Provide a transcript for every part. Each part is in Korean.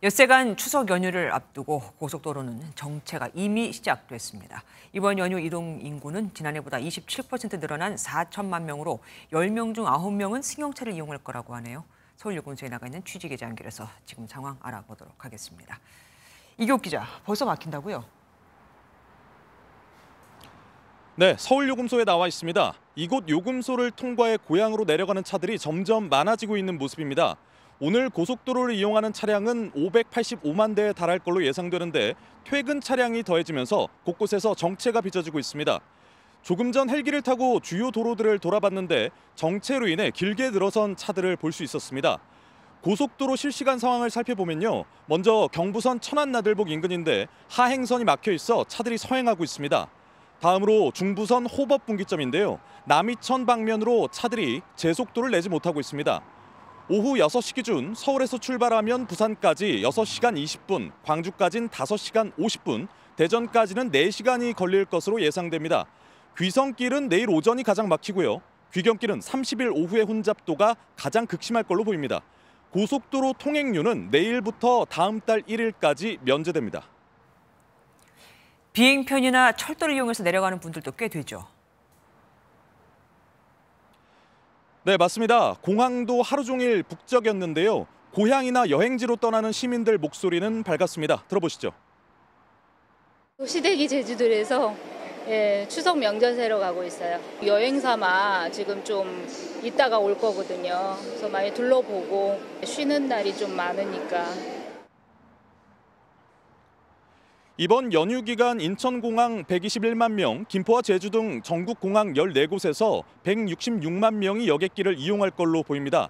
엿새간 추석 연휴를 앞두고 고속도로는 정체가 이미 시작됐습니다. 이번 연휴 이동 인구는 지난해보다 27% 늘어난 4천만 명으로 10명 중 9명은 승용차를 이용할 거라고 하네요. 서울 유공소에 나가 있는 취지기자 연결해서 지금 상황 알아보도록 하겠습니다. 이교 기자, 벌써 막힌다고요? 네, 서울 요금소에 나와 있습니다. 이곳 요금소를 통과해 고향으로 내려가는 차들이 점점 많아지고 있는 모습입니다. 오늘 고속도로를 이용하는 차량은 585만 대에 달할 걸로 예상되는데 퇴근 차량이 더해지면서 곳곳에서 정체가 빚어지고 있습니다. 조금 전 헬기를 타고 주요 도로들을 돌아봤는데 정체로 인해 길게 늘어선 차들을 볼 수 있었습니다. 고속도로 실시간 상황을 살펴보면요. 먼저 경부선 천안나들목 인근인데 하행선이 막혀 있어 차들이 서행하고 있습니다. 다음으로 중부선 호법 분기점인데요. 남이천 방면으로 차들이 제속도를 내지 못하고 있습니다. 오후 6시 기준 서울에서 출발하면 부산까지 6시간 20분, 광주까지는 5시간 50분, 대전까지는 4시간이 걸릴 것으로 예상됩니다. 귀성길은 내일 오전이 가장 막히고요. 귀경길은 30일 오후에 혼잡도가 가장 극심할 걸로 보입니다. 고속도로 통행료는 내일부터 다음 달 1일까지 면제됩니다. 비행편이나 철도를 이용해서 내려가는 분들도 꽤 되죠. 네, 맞습니다. 공항도 하루 종일 북적였는데요. 고향이나 여행지로 떠나는 시민들 목소리는 밝았습니다. 들어보시죠. 시댁이 제주도에서 예, 추석 명절 새로 가고 있어요. 여행 삼아 지금 좀 이따가 올 거거든요. 그래서 많이 둘러보고 쉬는 날이 좀 많으니까 이번 연휴 기간 인천공항 121만 명, 김포와 제주 등 전국 공항 14곳에서 166만 명이 여객기를 이용할 걸로 보입니다.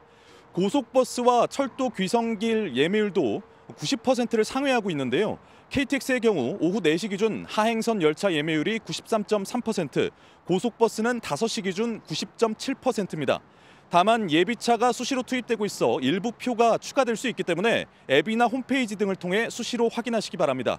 고속버스와 철도 귀성길 예매율도 90%를 상회하고 있는데요. KTX의 경우 오후 4시 기준 하행선 열차 예매율이 93.3%, 고속버스는 5시 기준 90.7%입니다. 다만 예비차가 수시로 투입되고 있어 일부 표가 추가될 수 있기 때문에 앱이나 홈페이지 등을 통해 수시로 확인하시기 바랍니다.